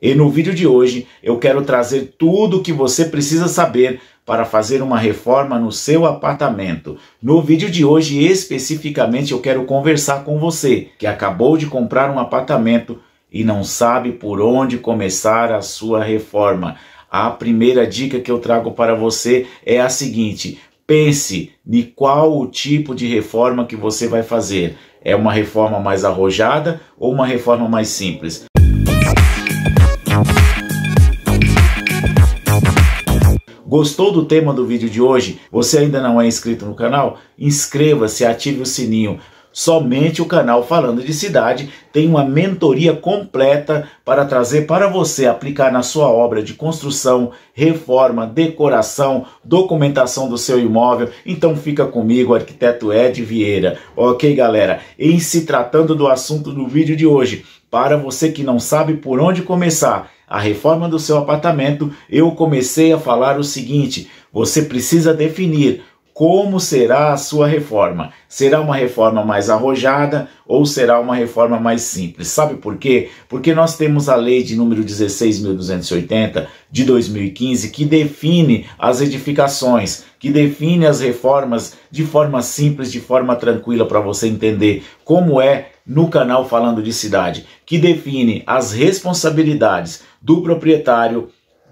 E no vídeo de hoje eu quero trazer tudo o que você precisa saber para fazer uma reforma no seu apartamento. No vídeo de hoje especificamente eu quero conversar com você que acabou de comprar um apartamento e não sabe por onde começar a sua reforma. A primeira dica que eu trago para você é a seguinte: pense em qual o tipo de reforma que você vai fazer. É uma reforma mais arrojada ou uma reforma mais simples? Gostou do tema do vídeo de hoje? Você ainda não é inscrito no canal? Inscreva-se, ative o sininho. Somente o canal Falando de Cidade tem uma mentoria completa para trazer para você aplicar na sua obra de construção, reforma, decoração, documentação do seu imóvel. Então fica comigo, arquiteto Ed Vieira. Ok, galera? Em se tratando do assunto do vídeo de hoje, para você que não sabe por onde começar a reforma do seu apartamento, eu comecei a falar o seguinte: você precisa definir como será a sua reforma. Será uma reforma mais arrojada ou será uma reforma mais simples? Sabe por quê? Porque nós temos a lei de número 16.280 de 2015 que define as edificações, que define as reformas de forma simples, de forma tranquila para você entender como é no canal Falando de Cidade, que define as responsabilidades do proprietário,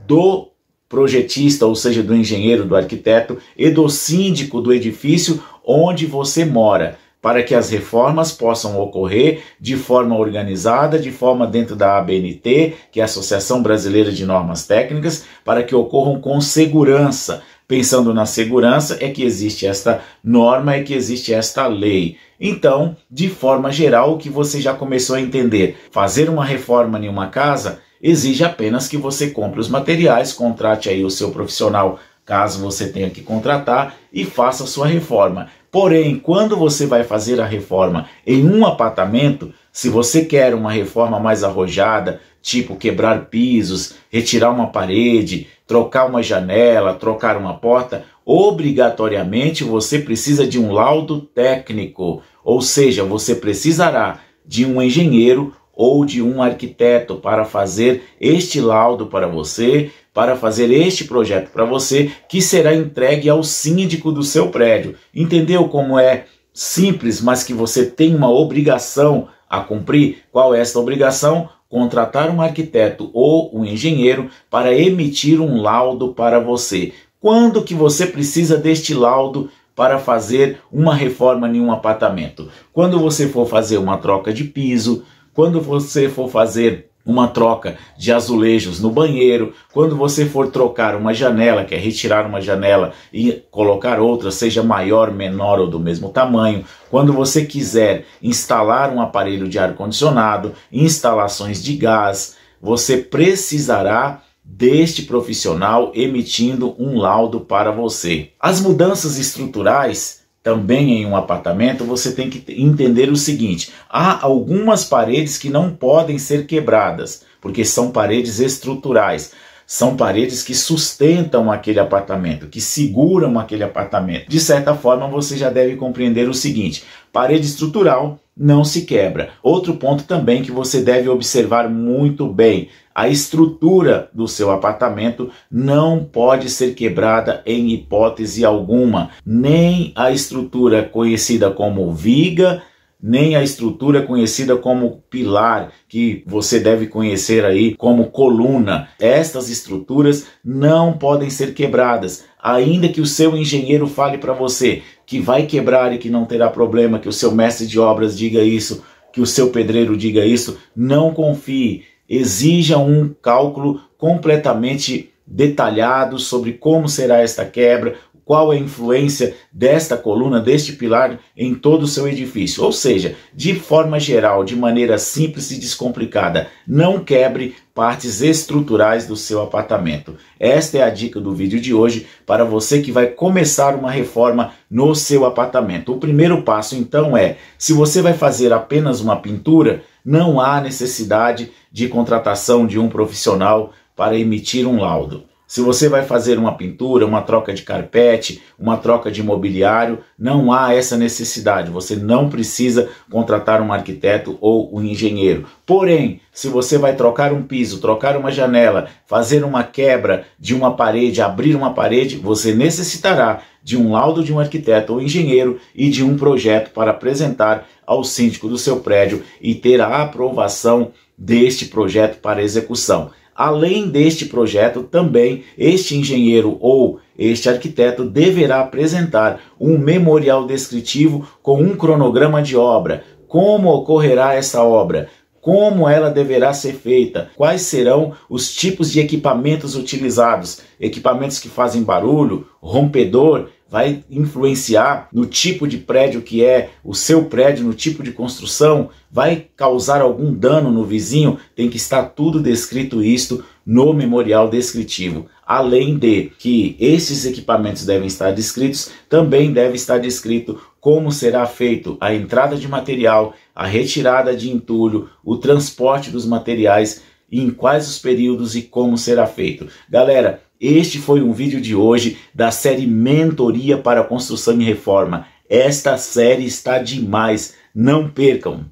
do projetista, ou seja, do engenheiro, do arquiteto e do síndico do edifício onde você mora, para que as reformas possam ocorrer de forma organizada, de forma dentro da ABNT, que é a Associação Brasileira de Normas Técnicas, para que ocorram com segurança. Pensando na segurança, é que existe esta norma, é que existe esta lei. Então, de forma geral, o que você já começou a entender? Fazer uma reforma em uma casa exige apenas que você compre os materiais, contrate aí o seu profissional caso você tenha que contratar e faça a sua reforma. Porém, quando você vai fazer a reforma em um apartamento, se você quer uma reforma mais arrojada, tipo quebrar pisos, retirar uma parede, trocar uma janela, trocar uma porta, obrigatoriamente você precisa de um laudo técnico, ou seja, você precisará de um engenheiro ou de um arquiteto para fazer este laudo para você, para fazer este projeto para você, que será entregue ao síndico do seu prédio. Entendeu como é simples, mas que você tem uma obrigação a cumprir? Qual é esta obrigação? Contratar um arquiteto ou um engenheiro para emitir um laudo para você. Quando que você precisa deste laudo para fazer uma reforma em um apartamento? Quando você for fazer uma troca de piso, quando você for fazer uma troca de azulejos no banheiro, quando você for trocar uma janela, que é retirar uma janela e colocar outra, seja maior, menor ou do mesmo tamanho, quando você quiser instalar um aparelho de ar-condicionado, instalações de gás, você precisará deste profissional emitindo um laudo para você. As mudanças estruturais também em um apartamento, você tem que entender o seguinte: há algumas paredes que não podem ser quebradas, porque são paredes estruturais. São paredes que sustentam aquele apartamento, que seguram aquele apartamento. De certa forma, você já deve compreender o seguinte: parede estrutural não se quebra. Outro ponto também que você deve observar muito bem: a estrutura do seu apartamento não pode ser quebrada em hipótese alguma, nem a estrutura conhecida como viga nem a estrutura é conhecida como pilar, que você deve conhecer aí como coluna. Estas estruturas não podem ser quebradas, ainda que o seu engenheiro fale para você que vai quebrar e que não terá problema, que o seu mestre de obras diga isso, que o seu pedreiro diga isso, não confie. Exija um cálculo completamente detalhado sobre como será esta quebra, qual é a influência desta coluna, deste pilar em todo o seu edifício. Ou seja, de forma geral, de maneira simples e descomplicada, não quebre partes estruturais do seu apartamento. Esta é a dica do vídeo de hoje para você que vai começar uma reforma no seu apartamento. O primeiro passo então é, se você vai fazer apenas uma pintura, não há necessidade de contratação de um profissional para emitir um laudo. Se você vai fazer uma pintura, uma troca de carpete, uma troca de imobiliário, não há essa necessidade. Você não precisa contratar um arquiteto ou um engenheiro. Porém, se você vai trocar um piso, trocar uma janela, fazer uma quebra de uma parede, abrir uma parede, você necessitará de um laudo de um arquiteto ou engenheiro e de um projeto para apresentar ao síndico do seu prédio e ter a aprovação deste projeto para execução. Além deste projeto, também este engenheiro ou este arquiteto deverá apresentar um memorial descritivo com um cronograma de obra, como ocorrerá essa obra, como ela deverá ser feita, quais serão os tipos de equipamentos utilizados, equipamentos que fazem barulho, rompedor, vai influenciar no tipo de prédio que é o seu prédio, no tipo de construção, vai causar algum dano no vizinho, tem que estar tudo descrito isto no memorial descritivo. Além de que esses equipamentos devem estar descritos, também deve estar descrito como será feito a entrada de material, a retirada de entulho, o transporte dos materiais, em quais os períodos e como será feito. Galera, este foi um vídeo de hoje da série Mentoria para Construção e Reforma. Esta série está demais, não percam!